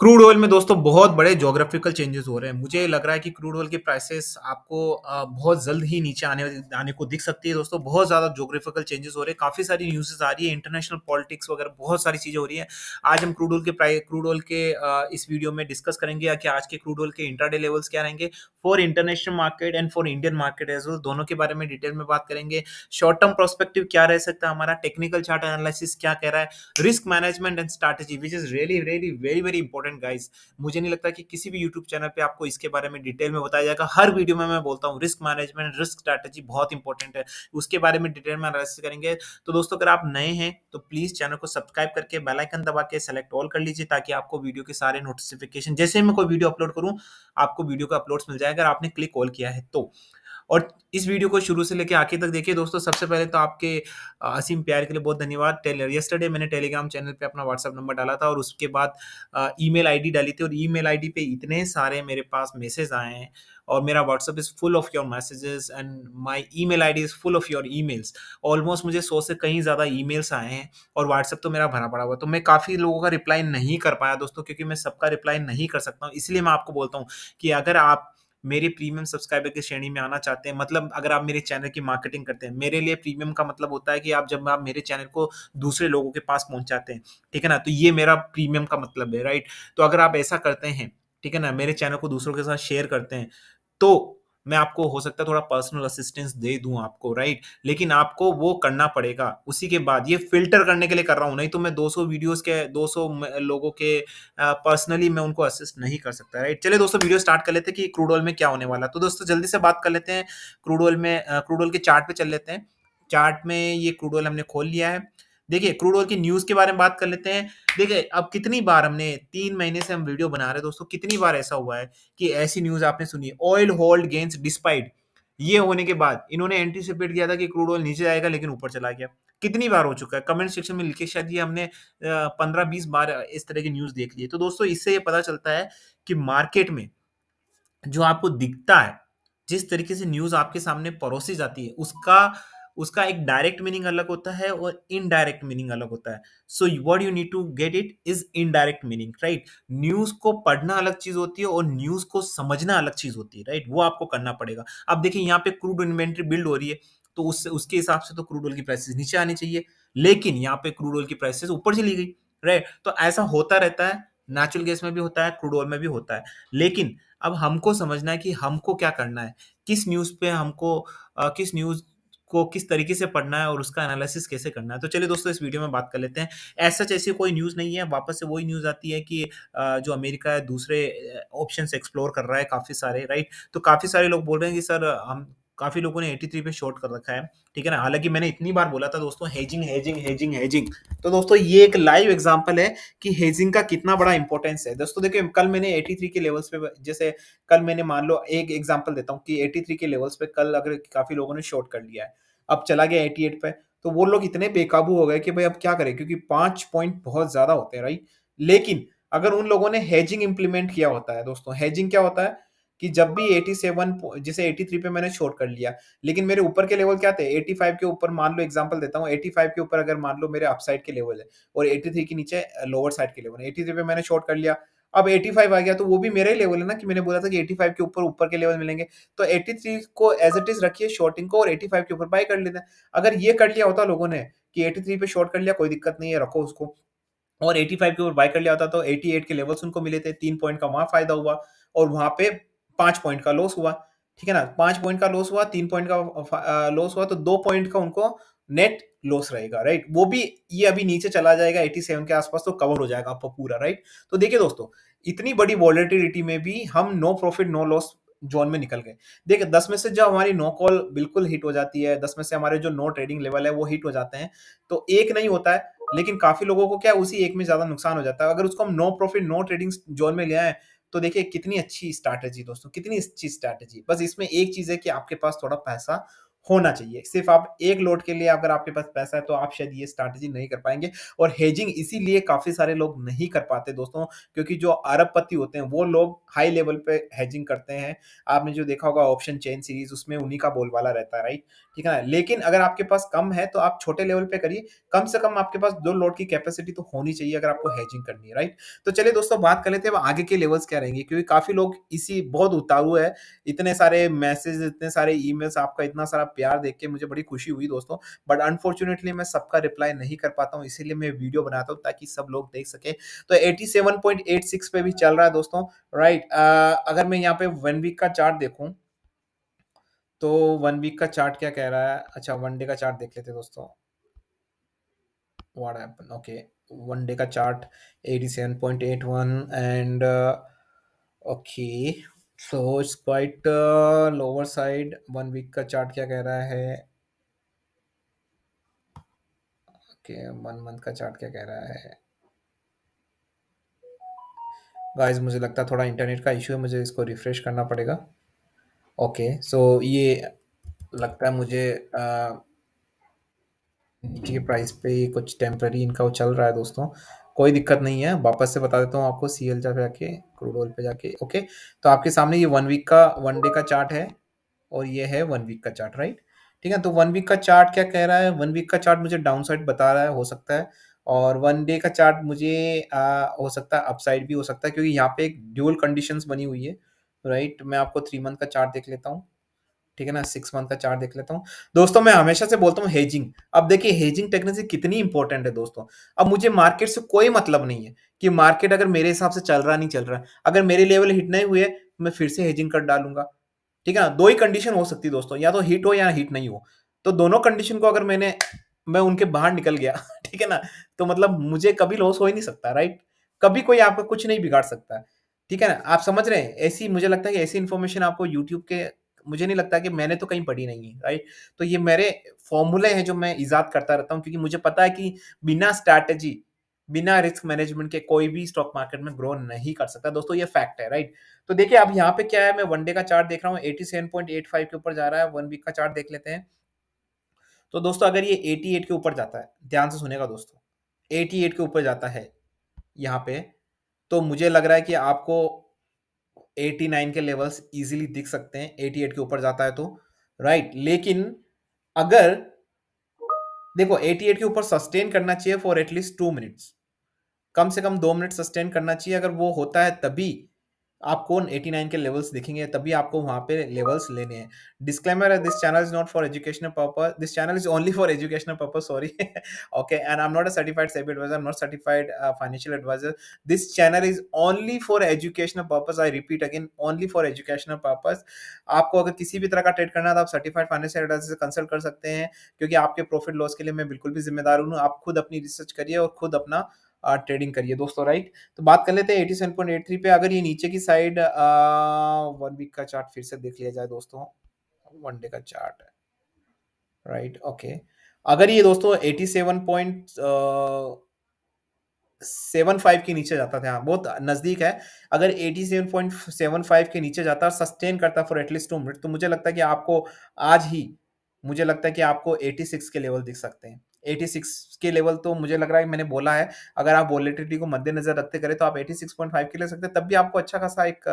Crude oil में दोस्तों बहुत बड़े जोग्राफिकल चेंजेस हो रहे हैं मुझे लग रहा है कि क्रूड ऑयल की प्राइसेस आपको बहुत जल्द ही नीचे आने आने को दिख सकती है दोस्तों बहुत ज्यादा जोग्राफिकल चेंजेस हो रहे हैं काफी सारी न्यूजेस आ रही है इंटरनेशनल पॉलिटिक्स वगैरह बहुत सारी चीजें हो रही है आज हम क्रूड ऑयल के प्राइस क्रूड ऑयल के इस वीडियो में डिस्कस करेंगे कि आज के क्रूड ऑयल के इंटरडे लेवल्स क्या रहेंगे for international market and for Indian market as well दोनों के बारे में डिटेल में बात करेंगे शॉर्ट टर्म प्रोस्पेक्टिव क्या रह सकता है हमारा टेक्निकल चार्ट एनालिसिस क्या कह रहा है risk management and strategy which is really really very very important important guys मुझे नहीं लगता कि किसी भी यूट्यूब चैनल पे आपको इसके बारे में डिटेल में बताया जाएगा हर वीडियो में मैं बोलता हूँ रिस्क मैनेजमेंट रिस्क स्ट्रैटेजी बहुत इंपॉर्टेंट है उसके बारे में डिटेल में एनालिसिस करेंगे तो दोस्तों अगर आप नए हैं तो प्लीज चैनल को सब्सक्राइब करके बेलाइकन दबा के सेलेक्ट ऑल कर लीजिए ताकि आपको वीडियो के सारे नोटिफिकेशन जैसे मैं कोई वीडियो अपलोड करूँ आपको वीडियो का अपलोड मिल जाएगा अगर आपने क्लिक ऑल किया है तो और इस वीडियो को शुरू से लेकर आखिर तक देखिए दोस्तों सबसे पहले तो आपके असीम प्यार के लिए बहुत धन्यवाद यस्टरडे मैंने टेलीग्राम चैनल पे अपना व्हाट्सअप नंबर डाला था और उसके बाद ईमेल आईडी डाली थी और ईमेल आईडी पे इतने सारे मेरे पास मैसेज आए हैं और मेरा WhatsApp is full of your messages and my email ID is full of your emails almost मुझे सौ से कहीं ज़्यादा ईमेल्स आए हैं और व्हाट्सअप तो मेरा भरा पड़ा हुआ तो मैं काफ़ी लोगों का रिप्लाई नहीं कर पाया दोस्तों क्योंकि मैं सबका रिप्लाई नहीं कर सकता हूँ इसलिए मैं आपको बोलता हूँ कि अगर आप मेरे प्रीमियम सब्सक्राइबर की श्रेणी में आना चाहते हैं मतलब अगर आप मेरे चैनल की मार्केटिंग करते हैं मेरे लिए प्रीमियम का मतलब होता है कि आप जब आप मेरे चैनल को दूसरे लोगों के पास पहुंचाते हैं ठीक है ना तो ये मेरा प्रीमियम का मतलब है राइट तो अगर आप ऐसा करते हैं ठीक है ना मेरे चैनल को दूसरों के साथ शेयर करते हैं तो मैं आपको हो सकता है थोड़ा पर्सनल असिस्टेंस दे दूं आपको राइट लेकिन आपको वो करना पड़ेगा उसी के बाद ये फिल्टर करने के लिए कर रहा हूँ नहीं तो मैं 200 वीडियोस के 200 लोगों के पर्सनली मैं उनको असिस्ट नहीं कर सकता राइट चले दोस्तों वीडियो स्टार्ट कर लेते हैं कि क्रूड ऑयल में क्या होने वाला तो दोस्तों जल्दी से बात कर लेते हैं क्रूड ऑयल में क्रूड ऑयल के चार्ट पे चल लेते हैं चार्ट में ये क्रूड ऑयल हमने खोल लिया है देखिए क्रूड ऑयल की न्यूज के बारे में बात कर लेते हैं देखिए अब कितनी बार हमने तीन महीने से हम वीडियो बना रहे दोस्तों कितनी बार ऐसा हुआ है कि ऐसी न्यूज आपने सुनी ऑयल होल्ड गेंस डिस्पाइट ये होने के बाद इन्होंने एंटीसिपेट किया था कि क्रूड ऑयल नीचे जाएगा लेकिन ऊपर चला गया कितनी बार हो चुका है कमेंट सेक्शन में लिखे शायद ये हमने पंद्रह बीस बार इस तरह की न्यूज देख ली है तो दोस्तों इससे ये पता चलता है कि मार्केट में जो आपको दिखता है जिस तरीके से न्यूज आपके सामने परोसी जाती है उसका उसका एक डायरेक्ट मीनिंग अलग होता है और इनडायरेक्ट मीनिंग अलग होता है so what you need to get it is indirect meaning right news को पढ़ना अलग चीज होती है और न्यूज को समझना अलग चीज होती है राइट right? वो आपको करना पड़ेगा अब देखिए यहाँ पे क्रूड इन्वेंट्री बिल्ड हो रही है तो उससे उसके हिसाब से तो क्रूड ऑयल की प्राइसेस नीचे आनी चाहिए लेकिन यहाँ पे क्रूड ऑयल की प्राइसेस ऊपर चली गई राइट तो ऐसा होता रहता है नेचुरल गैस में भी होता है क्रूड ऑयल में भी होता है लेकिन अब हमको समझना है कि हमको क्या करना है किस न्यूज़ पे हमको किस न्यूज़ को किस तरीके से पढ़ना है और उसका एनालिसिस कैसे करना है तो चलिए दोस्तों इस वीडियो में बात कर लेते हैं ऐसा ऐसी कोई न्यूज़ नहीं है वापस से वही न्यूज़ आती है कि जो अमेरिका है दूसरे ऑप्शन एक्सप्लोर कर रहा है काफ़ी सारे राइट तो काफ़ी सारे लोग बोल रहे हैं कि सर हम काफी लोगों ने 83 पे शॉर्ट कर रखा है ठीक है ना हालांकि मैंने इतनी बार बोला था दोस्तों हेजिंग हेजिंग हेजिंग हेजिंग तो दोस्तों ये एक लाइव एग्जांपल है कि हेजिंग का कितना बड़ा इंपॉर्टेंस है दोस्तों देखिए कल मैंने 83 के लेवल्स पे जैसे कल मैंने मान लो एक एग्जाम्पल देता हूँ कि 83 के लेवल्स पे कल अगर काफी लोगों ने शॉर्ट कर लिया है अब चला गया एटी पे तो वो लोग इतने बेकाबू हो गए कि भाई अब क्या करें क्योंकि पांच पॉइंट बहुत ज्यादा होते हैं राइट लेकिन अगर उन लोगों ने हेजिंग इंप्लीमेंट किया होता है दोस्तों हेजिंग क्या होता है कि जब भी 87 जिसे 83 पे मैंने शॉर्ट कर लिया लेकिन मेरे ऊपर के लेवल क्या थे 85 के ऊपर मान लो एग्जांपल देता हूँ 85 के ऊपर अगर मान लो मेरे अपसाइड के लेवल है और 83 के नीचे लोअर साइड के लेवल है 83 पे मैंने शॉर्ट कर लिया अब 85 आ गया तो वो भी मेरा ही लेवल है ना कि मैंने बोला था कि 85 के ऊपर ऊपर के लेवल मिलेंगे तो 83 को एज इट इज रखिए शॉर्टिंग को और 85 के ऊपर बाय कर लेते हैं अगर ये कर लिया होता लोगों ने कि 83 पे शॉर्ट कर लिया कोई दिक्कत नहीं है रखो उसको और 85 के ऊपर बाय कर लिया होता तो 88 के लेवल्स उनको मिले थे तीन पॉइंट का वहां फायदा हुआ और वहां पे पांच पॉइंट का लॉस हुआ ठीक है ना पांच पॉइंट का लॉस हुआ तीन पॉइंट का लॉस हुआ तो दो पॉइंट का उनको नेट लॉस रहेगा राइट वो भी ये अभी नीचे चला जाएगा 87 के आसपास तो कवर हो जाएगा आपका पूरा राइट तो देखिए दोस्तों इतनी बड़ी वॉलिटिलिटी में भी हम no profit no loss zone में निकल गए देखिए दस में से जो हमारी नो कॉल बिल्कुल हिट हो जाती है दस में से हमारे जो नो ट्रेडिंग लेवल है वो हिट हो जाते हैं तो एक नहीं होता है लेकिन काफी लोगों को क्या उसी एक में ज्यादा नुकसान हो जाता है अगर उसको हम no profit no trading zone में ले आए तो देखिए कितनी अच्छी स्ट्रैटेजी दोस्तों कितनी अच्छी स्ट्रैटेजी बस इसमें एक चीज़ है कि आपके पास थोड़ा पैसा होना चाहिए सिर्फ आप एक लोट के लिए अगर आपके पास पैसा है तो आप शायद ये स्ट्रैटेजी नहीं कर पाएंगे और हेजिंग इसीलिए काफ़ी सारे लोग नहीं कर पाते दोस्तों क्योंकि जो अरबपति होते हैं वो लोग हाई लेवल पे हेजिंग करते हैं आपने जो देखा होगा ऑप्शन चेन सीरीज उसमें उन्हीं का बोलवाला रहता है राइट ठीक है ना लेकिन अगर आपके पास कम है तो आप छोटे लेवल पे करिए कम से कम आपके पास दो लोड की कैपेसिटी तो होनी चाहिए अगर आपको हैजिंग करनी है राइट तो चलिए दोस्तों बात कर लेते हैं आगे के लेवल्स क्या रहेंगे क्योंकि काफी लोग इसी बहुत उतारू है इतने सारे मैसेज इतने सारे ईमेल्स आपका इतना सारा प्यार देख के मुझे बड़ी खुशी हुई दोस्तों बट अनफॉर्चुनेटली मैं सबका रिप्लाई नहीं कर पाता हूँ इसीलिए मैं वीडियो बनाता हूँ ताकि सब लोग देख सके तो एटी पे भी चल रहा है दोस्तों राइट अगर मैं यहाँ पे वन वीक का चार्ट देखूँ तो वन वीक का चार्ट क्या कह रहा है अच्छा वन डे का चार्ट देख लेते दोस्तों what happen okay one day का chart eighty seven point eight one and okay so it's quite lower side one week का चार्ट क्या कह रहा है ओके वन मंथ का चार्ट क्या कह रहा है गाइस मुझे लगता है थोड़ा इंटरनेट का इशू है मुझे इसको रिफ्रेश करना पड़ेगा ओके सो ये लगता है मुझे नीचे के प्राइस पे कुछ टेम्प्ररी इनका वो चल रहा है दोस्तों कोई दिक्कत नहीं है वापस से बता देता हूँ आपको सी एल जाके क्रूड ऑयल पे जाके ओके तो आपके सामने ये वन वीक का वन डे का चार्ट है और ये है वन वीक का चार्ट राइट ठीक है तो वन वीक का चार्ट क्या कह रहा है वन वीक का चार्ट मुझे डाउन साइड बता रहा है हो सकता है और वन डे का चार्ट मुझे आ, हो सकता है अपसाइड भी हो सकता है क्योंकि यहाँ पे एक ड्यूअल कंडीशंस बनी हुई है राइट right? मैं आपको थ्री मंथ का चार्ट देख लेता हूँ ठीक है ना सिक्स मंथ का चार्ट देख लेता हूँ दोस्तों मैं हमेशा से बोलता हूँ हेजिंग अब देखिए हेजिंग टेक्नोलॉजी कितनी इंपॉर्टेंट है दोस्तों अब मुझे मार्केट से कोई मतलब नहीं है कि मार्केट अगर मेरे हिसाब से चल रहा नहीं चल रहा अगर मेरे लेवल हिट नहीं हुए मैं फिर से हेजिंग कर डालूंगा ठीक है ना दो ही कंडीशन हो सकती है दोस्तों या तो हिट हो या हिट नहीं हो तो दोनों कंडीशन को अगर मैंने मैं उनके बाहर निकल गया ठीक है ना तो मतलब मुझे कभी लॉस हो ही नहीं सकता राइट कभी कोई आपका कुछ नहीं बिगाड़ सकता है ठीक है ना आप समझ रहे हैं ऐसी मुझे लगता है कि ऐसी इन्फॉर्मेशन आपको यूट्यूब के मुझे नहीं लगता कि मैंने तो कहीं पढ़ी नहीं है राइट तो ये मेरे फॉर्मूले हैं जो मैं ईजाद करता रहता हूँ क्योंकि मुझे पता है कि बिना स्ट्रैटेजी बिना रिस्क मैनेजमेंट के कोई भी स्टॉक मार्केट में ग्रो नहीं कर सकता दोस्तों ये फैक्ट है राइट तो देखिए अब यहाँ पे क्या है मैं वनडे का चार्ट देख रहा हूँ eighty seven point eight five के ऊपर जा रहा है वन वीक का चार्ट देख लेते हैं तो दोस्तों अगर ये एटी एट के ऊपर जाता है ध्यान से सुनेगा दोस्तों एटी एट के ऊपर जाता है यहाँ पे तो मुझे लग रहा है कि आपको 89 के लेवल्स इजीली दिख सकते हैं 88 के ऊपर जाता है तो राइट लेकिन अगर देखो 88 के ऊपर सस्टेन करना चाहिए फॉर एटलीस्ट टू मिनट्स कम से कम दो मिनट सस्टेन करना चाहिए अगर वो होता है तभी आप कौन 89 के लेवल्स देखेंगे तभी आपको वहां पे लेवल्स लेने हैं डिस्क्लेमर है this channel is not for educational purpose this channel is only for educational purpose sorry okay and I am not a certified SEBI advisor not certified financial advisor this channel is only for educational purpose I repeat again only for educational purpose आपको अगर किसी भी तरह का trade करना है तो आप सर्टिफाइड फाइनेंशियल एडवाइजर से कंसल्ट कर सकते हैं क्योंकि आपके प्रॉफिट लॉस के लिए मैं बिल्कुल भी जिम्मेदार हूँ आप खुद अपनी रिसर्च करिए और खुद अपना ट्रेडिंग करिए दोस्तों राइट तो बात कर लेते हैं 87.83 पे अगर ये नीचे की साइड वन वीक का चार्ट फिर से देख लिया जाए दोस्तों वन डे का चार्ट राइट ओके अगर ये दोस्तों 87. सेवन फाइव के नीचे जाता था हाँ बहुत नज़दीक है अगर eighty seven point seven five के नीचे जाता और सस्टेन करता फॉर एटलीस्ट टू मिनट तो मुझे लगता है कि आपको आज ही मुझे लगता है कि आपको एटी सिक्स के लेवल दिख सकते हैं 86 के लेवल तो मुझे लग रहा है मैंने बोला है अगर आप वॉलेटिलिटी को मद्देनजर रखते करें तो आप 86.5 के ले सकते हैं तब भी आपको अच्छा खासा एक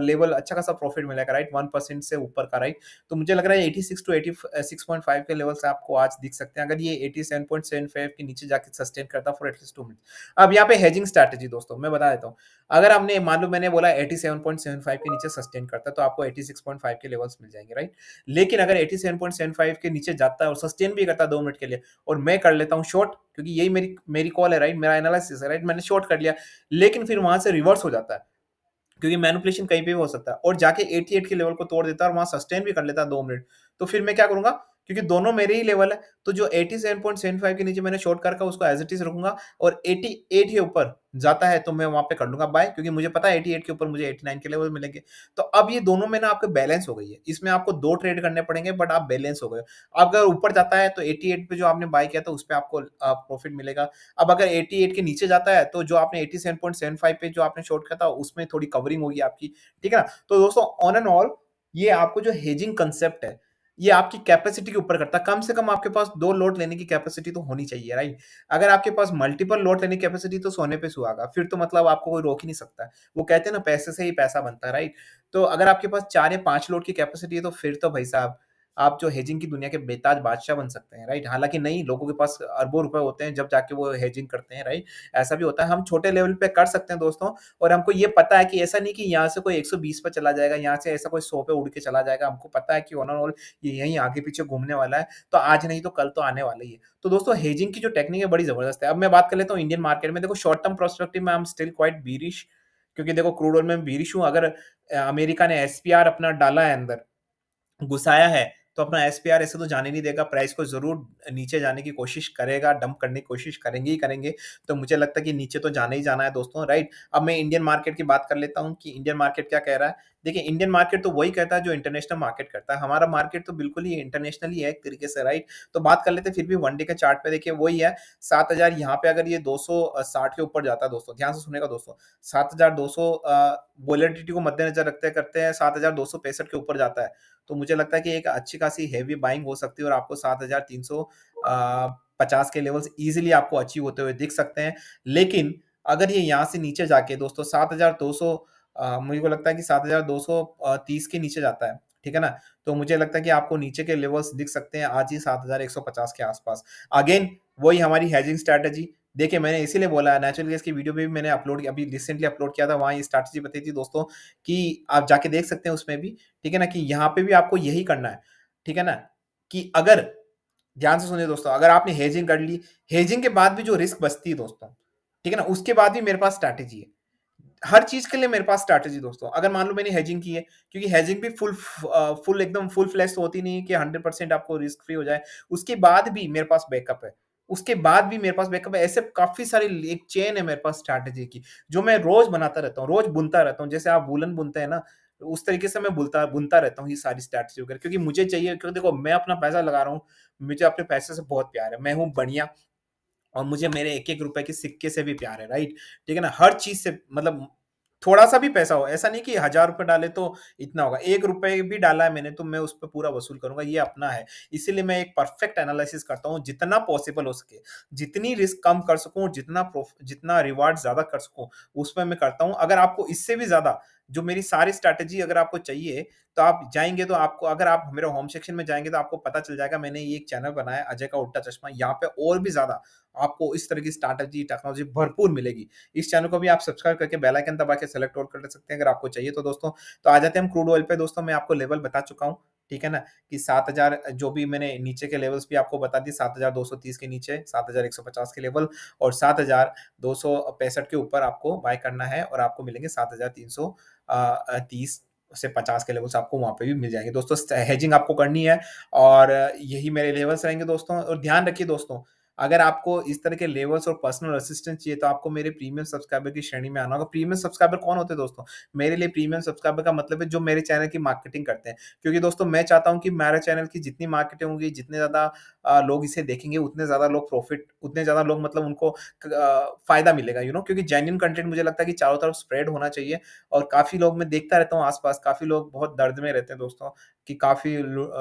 लेवल अच्छा खासा प्रॉफिट मिलेगा राइट वन परसेंट से ऊपर का राइट तो मुझे लग रहा है 86 टू 86.5 के लेवल से आपको आज दिख सकते हैं अगर ये 87.75 के नीचे जाके सस्टेन करता फॉर एटलीस्ट टू मिनट अब यहाँ पे हेजिंग स्ट्रैटेजी दोस्तों मैं बता देता हूँ अगर हमने मान लो मैंने बोला 87.75 के नीचे सस्टेन करता तो आपको 86.5 के लेवल्स मिल जाएंगे राइट लेकिन अगर 87.75 के नीचे जाता है और सस्टेन भी करता है दो मिनट के लिए और मैं कर लेता हूँ शॉर्ट क्योंकि यही मेरी मेरी कॉल है राइट मेरा एनालिसिस है राइट मैंने शॉर्ट कर लिया लेकिन फिर वहां से रिवर्स हो जाता है क्योंकि मैनुपलेशन कहीं पे भी हो सकता है और जाके 88 के लेवल को तोड़ देता है और वहां सस्टेन भी कर लेता है दो मिनट तो फिर मैं क्या करूंगा क्योंकि दोनों मेरे ही लेवल है तो जो 87.75 के नीचे मैंने शॉर्ट कर का उसको एज इट इज रखूंगा और 88 के ऊपर जाता है तो मैं वहां पे कर लूंगा बाय क्योंकि मुझे पता है 88 के ऊपर मुझे 89 के लेवल मिलेंगे तो अब ये दोनों में ना आपके बैलेंस हो गई है इसमें आपको दो ट्रेड करने पड़ेंगे बट आप बैलेंस हो गए अब अगर ऊपर जाता है तो एट पे जो आपने बाय किया था उस पर आपको प्रॉफिट मिलेगा अब अगर एट के नीचे जाता है तो जो आपने फाइव पे जो आपने शॉर्ट किया था उसमें थोड़ी कवरिंग होगी आपकी ठीक है ना तो दोस्तों ऑन एंड ऑल ये आपको जो हेजिंग कंसेप्ट है ये आपकी कैपेसिटी के ऊपर करता है कम से कम आपके पास दो लोड लेने की कैपेसिटी तो होनी चाहिए राइट अगर आपके पास मल्टीपल लोड लेने की कैपेसिटी तो सोने पे सुहागा फिर तो मतलब आपको कोई रोक ही नहीं सकता वो कहते हैं ना पैसे से ही पैसा बनता है राइट तो अगर आपके पास चार या पांच लोड की कैपेसिटी है तो फिर तो भाई साहब आप जो हेजिंग की दुनिया के बेताज बादशाह बन सकते हैं राइट हालांकि नहीं लोगों के पास अरबों रुपए होते हैं जब जाके वो हेजिंग करते हैं राइट ऐसा भी होता है हम छोटे लेवल पे कर सकते हैं दोस्तों और हमको ये पता है कि ऐसा नहीं कि यहाँ से कोई 120 पे चला जाएगा यहाँ से ऐसा कोई सौ पे उड़ के चला जाएगा हमको पता है कि ऑन ऑल ये यहीं आगे पीछे घूमने वाला है तो आज नहीं तो कल तो आने वाला ही है तो दोस्तों हेजिंग की जो टेक्निक है बड़ी जबरदस्त है अब मैं बात कर लेता हूँ इंडियन मार्केट में देखो शॉर्ट टर्म प्रोस्पेक्टिव में हम स्टिल क्वाइट बीरिश क्योंकि देखो क्रूड ऑयल में बीरिश हूँ अगर अमेरिका ने एस अपना डाला है अंदर घुसाया है तो अपना एस ऐसे तो जाने नहीं देगा प्राइस को जरूर नीचे जाने की कोशिश करेगा डंप करने की कोशिश करेंगे ही करेंगे तो मुझे लगता है कि नीचे तो जाना ही जाना है दोस्तों राइट अब मैं इंडियन मार्केट की बात कर लेता हूँ कि इंडियन मार्केट क्या कह रहा है देखिए इंडियन मार्केट तो वही कहता है जो इंटरनेशनल मार्केट करता है हमारा मार्केट तो बिल्कुल ही इंटरनेशनल ही है एक तरीके से राइट तो बात कर लेते फिर भी वनडे डे के चार्ट पे देखिए वही है सात हजार यहाँ पे अगर ये दो सौ साठ के ऊपर जाता है दोस्तों ध्यान से सुनेगा दोस्तों सात हजार दो सौ वोलेटिटी को मद्देनजर रखते करते हैं सात हजार दो सौ पैंसठ के ऊपर जाता है तो मुझे लगता है कि एक अच्छी खासी हैवी बाइंग हो सकती है और आपको सात हजार तीन सौ पचास के लेवल्स इजीली आपको अचीव होते हुए दिख सकते हैं लेकिन अगर ये यहाँ से नीचे जाके दोस्तों सात हजार दो सौ मुझे को लगता है कि सात हजार दो सौ तीस के नीचे जाता है ठीक है ना तो मुझे लगता है कि आपको नीचे के लेवल्स दिख सकते हैं आज ही सात हजार एक सौ पचास के आसपास अगेन वही हमारी हेजिंग स्ट्रैटेजी देखिए मैंने इसीलिए बोला है नेचुरल गैस की वीडियो भी मैंने अपलोड अभी रिसेंटली अपलोड किया था वहाँ ये स्ट्रैटेजी बताई थी दोस्तों कि आप जाके देख सकते हैं उसमें भी ठीक है ना कि यहाँ पे भी आपको यही करना है ठीक है ना कि अगर ध्यान से सुनिए दोस्तों अगर आपने हेजिंग कर ली हेजिंग के बाद भी जो रिस्क बचती है दोस्तों ठीक है ना उसके बाद भी मेरे पास स्ट्रैटेजी है हर चीज के लिए मेरे पास स्ट्रैटेजी दोस्तों अगर मान लो मैंने हेजिंग की है क्योंकि हेजिंग भी फुल फुल एकदम फुल फ्लैश तो होती नहीं है कि हंड्रेड परसेंट आपको रिस्क फ्री हो जाए उसके बाद भी मेरे पास बैकअप है उसके बाद भी मेरे पास बैकअप है ऐसे काफी सारी एक चेन है मेरे पास स्ट्रैटेजी की जो मैं रोज बनाता रहता हूँ रोज बुनता रहता हूँ जैसे आप वुलन बुनते हैं ना उस तरीके से मैं बुनता बुनता रहता हूँ ये सारी स्ट्रैटेजी वगैरह क्योंकि मुझे चाहिए क्योंकि देखो मैं अपना पैसा लगा रहा हूँ मुझे अपने पैसे से बहुत प्यार है मैं हूँ बढ़िया और मुझे मेरे एक एक रुपए के सिक्के से भी प्यार है राइट ठीक है ना हर चीज से मतलब थोड़ा सा भी पैसा हो ऐसा नहीं कि हजार रुपये डाले तो इतना होगा एक रुपये भी डाला है मैंने तो मैं उस पर पूरा वसूल करूंगा ये अपना है इसीलिए मैं एक परफेक्ट एनालिसिस करता हूँ जितना पॉसिबल हो सके जितनी रिस्क कम कर सकूँ जितना जितना रिवार्ड ज्यादा कर सकूँ उस पर मैं करता हूँ अगर आपको इससे भी ज्यादा जो मेरी सारी स्ट्रैटेजी अगर आपको चाहिए तो आप जाएंगे तो आपको अगर आप मेरे होम सेक्शन में जाएंगे तो आपको पता चल जाएगा मैंने ये एक चैनल बनाया अजय का उल्टा चश्मा यहाँ पे और भी ज्यादा आपको इस तरह की स्ट्रैटेजी टेक्नोलॉजी भरपूर मिलेगी इस चैनल को भी आप सब्सक्राइब करके बेल आइकन दबा के सेलेक्ट और कर सकते हैं अगर आपको चाहिए तो दोस्तों तो आ जाते हैं हम क्रूड ऑयल पे दोस्तों मैं आपको लेवल बता चुका हूँ ठीक है ना कि सात हजार जो भी मैंने नीचे के लेवल्स भी आपको बता दी सात हजार दो सौ तीस के नीचे सात हजार एक सौ पचास के लेवल और सात हजार दो सौ पैंसठ के ऊपर आपको बाय करना है और आपको मिलेंगे सात हजार तीन सौ तीस से पचास के लेवल्स आपको वहाँ पे भी मिल जाएंगे दोस्तों हेजिंग आपको करनी है और यही मेरे लेवल्स रहेंगे दोस्तों और ध्यान रखिए दोस्तों अगर आपको इस तरह के लेवल्स और पर्सनल असिस्टेंस चाहिए तो आपको मेरे प्रीमियम सब्सक्राइबर की श्रेणी में आना होगा प्रीमियम सब्सक्राइबर कौन होते हैं दोस्तों मेरे लिए प्रीमियम सब्सक्राइबर का मतलब है जो मेरे चैनल की मार्केटिंग करते हैं क्योंकि दोस्तों मैं चाहता हूँ कि मेरे चैनल की जितनी मार्केटिंग होगी जितने ज़्यादा लोग इसे देखेंगे उतने ज़्यादा लोग प्रॉफिट उतने ज़्यादा लोग मतलब उनको फायदा मिलेगा यू नो क्योंकि जेन्यून कंटेंट मुझे लगता है कि चारों तरफ स्प्रेड होना चाहिए और काफ़ी लोग मैं देखता रहता हूँ आसपास काफ़ी लोग बहुत दर्द में रहते हैं दोस्तों कि काफ़ी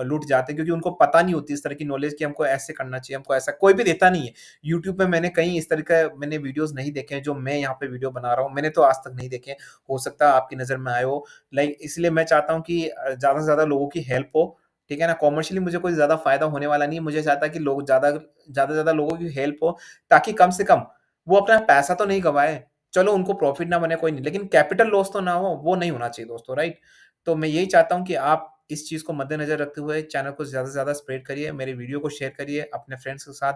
लूट जाते हैं क्योंकि उनको पता नहीं होती इस तरह की नॉलेज कि हमको ऐसे करना चाहिए हमको ऐसा कोई भी देता पता नहीं है यूट्यूब पे मैंने कहीं इस तरह का मैंने वीडियोस नहीं देखे हैं जो मैं यहाँ पे वीडियो बना रहा हूँ मैंने तो आज तक नहीं देखे हो सकता आपकी नज़र में आए हो लाइक इसलिए मैं चाहता हूँ कि ज़्यादा से ज़्यादा लोगों की हेल्प हो ठीक है ना कॉमर्शियली मुझे कोई ज़्यादा फायदा होने वाला नहीं मुझे चाहता कि लोग ज़्यादा ज़्यादा ज़्यादा लोगों की हेल्प हो ताकि कम से कम वो अपना पैसा तो नहीं गवाए चलो उनको प्रॉफिट ना बने कोई नहीं लेकिन कैपिटल लॉस तो ना हो वो नहीं होना चाहिए दोस्तों राइट तो मैं यही चाहता हूँ कि आप इस चीज़ को मद्देनजर रखते हुए चैनल को ज़्यादा से ज़्यादा स्प्रेड करिए मेरे वीडियो को शेयर करिए अपने फ्रेंड्स के साथ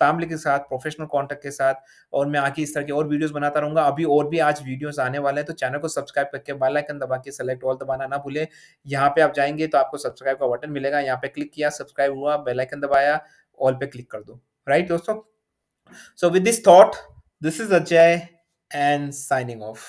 फैमिली के साथ प्रोफेशनल कॉन्टैक्ट के साथ और मैं आगे इस तरह के और वीडियोस बनाता रहूंगा अभी और भी आज वीडियोस आने वाले हैं तो चैनल को सब्सक्राइब करके बेल आइकन दबा के सेलेक्ट ऑल दबाना ना भूले यहाँ पे आप जाएंगे तो आपको सब्सक्राइब का बटन मिलेगा यहाँ पे क्लिक किया सब्सक्राइब हुआ बेल आइकन दबाया ऑल पे क्लिक कर दो राइट दोस्तों so with this thought this is Ajay and signing of